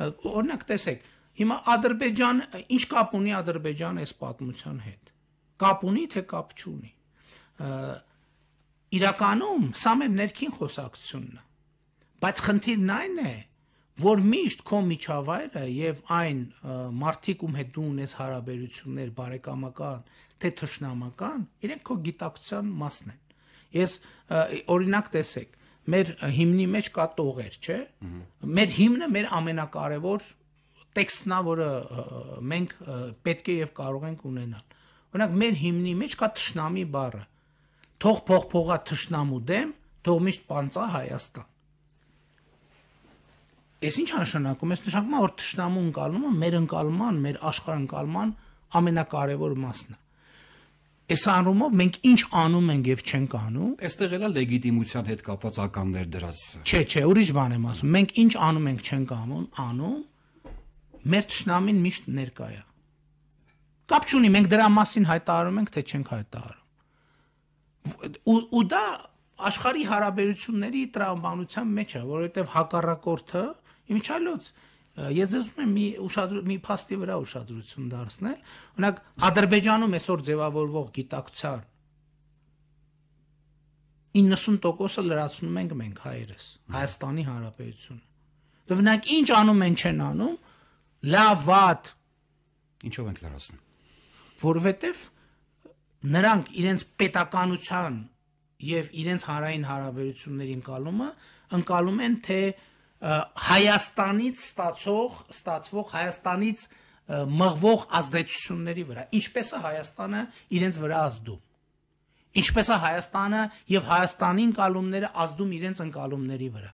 Օրինակ տեսեք, հիմա Ադրբեջան ինչ կապ ունի Ադրբեջանը այս պատմության հետ։ Կապ ունի թե կապ չունի։ Իրականում սա մեր ներքին խոսակցությունն է։ Բայց խնդիրն այն է, որ միշտ քո միջավայրը եւ այն մարդիկ, ում հետ դու ունես հարաբերություններ, բարեկամական, թե թշնամական, իրենք քո գիտակցության մասն են։ Ես օրինակ տեսեք, մեր հիմնի մեջ կա տողեր, չէ՞։ Մեր հիմնը մեր ամենակարևոր տեքստն է, որը մենք պետք է եւ կարող ենք ունենալ։ Օրինակ մեր հիմնի մեջ կա ճշնամի բառը։ Թող փողփողա ճշնամու դեմ, թող միշտ պանծա Հայաստան։ Էս ինչ նշանակում է, նշանակում է որ ճշնամու ընկալումը մեր ընկալման, մեր աշխարհ ընկալման ամենակարևոր մասն է։ Այս առումով մենք ինչ անում ենք եւ չենք անում։ Այստեղ էլա լեգիտիմության հետ կապված ականներ դրած։ Չէ, չէ, ուրիշ բան եմ ասում։ Մենք ինչ անում ենք, չենք անում, անում մեր ճշնամին միշտ ներկա է։ Կապ չունի, մենք դրա մասին հայտարարում ենք, թե չենք հայտարարում։ Ու ու դա աշխարհի հարաբերությունների տրամաբանության մեջ է, որովհետև հակառակորդը, ինչալոց, Ես դեսում եմ մի ուշադր մի փաստի վրա ուշադրություն դարձնել։ Օրինակ Ադրբեջանում այսօր ձևավորվող գիտակցության 90%-ը լրացնում ենք մենք հայերս, Հայաստանի Հանրապետությունը։ Դե օրինակ ինչ անում են չեն անում, լավ վատ ինչով են լրացնում։ Որովհետև նրանք իրենց պետականության եւ իրենց հանրային հարաբերությունների ընկալումը ընկալում են թե դե Հայաստանից ստացող, ստացվող Հայաստանից մղվող ազդեցությունների վրա, ինչպես է Հայաստանը իրենց վրա ազդում։ Ինչպես է Հայաստանը եւ Հայաստանի անկալումները ազդում իրենց անկալումների վրա։